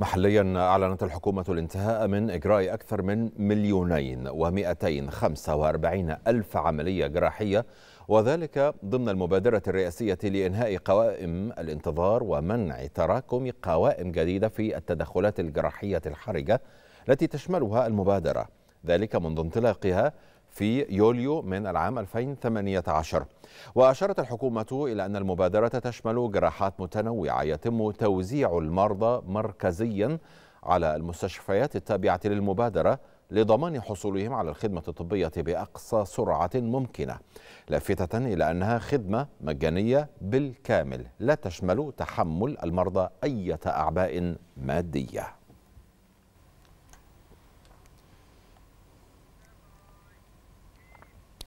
محليا أعلنت الحكومة الانتهاء من إجراء أكثر من مليونين ومئتين خمسة وأربعين ألف عملية جراحية وذلك ضمن المبادرة الرئاسية لإنهاء قوائم الانتظار ومنع تراكم قوائم جديدة في التدخلات الجراحية الحرجة التي تشملها المبادرة ذلك منذ انطلاقها في يوليو من العام 2018 وأشارت الحكومة إلى أن المبادرة تشمل جراحات متنوعة يتم توزيع المرضى مركزيا على المستشفيات التابعة للمبادرة لضمان حصولهم على الخدمة الطبية بأقصى سرعة ممكنة لافتة إلى أنها خدمة مجانية بالكامل لا تشمل تحمل المرضى أي أعباء مادية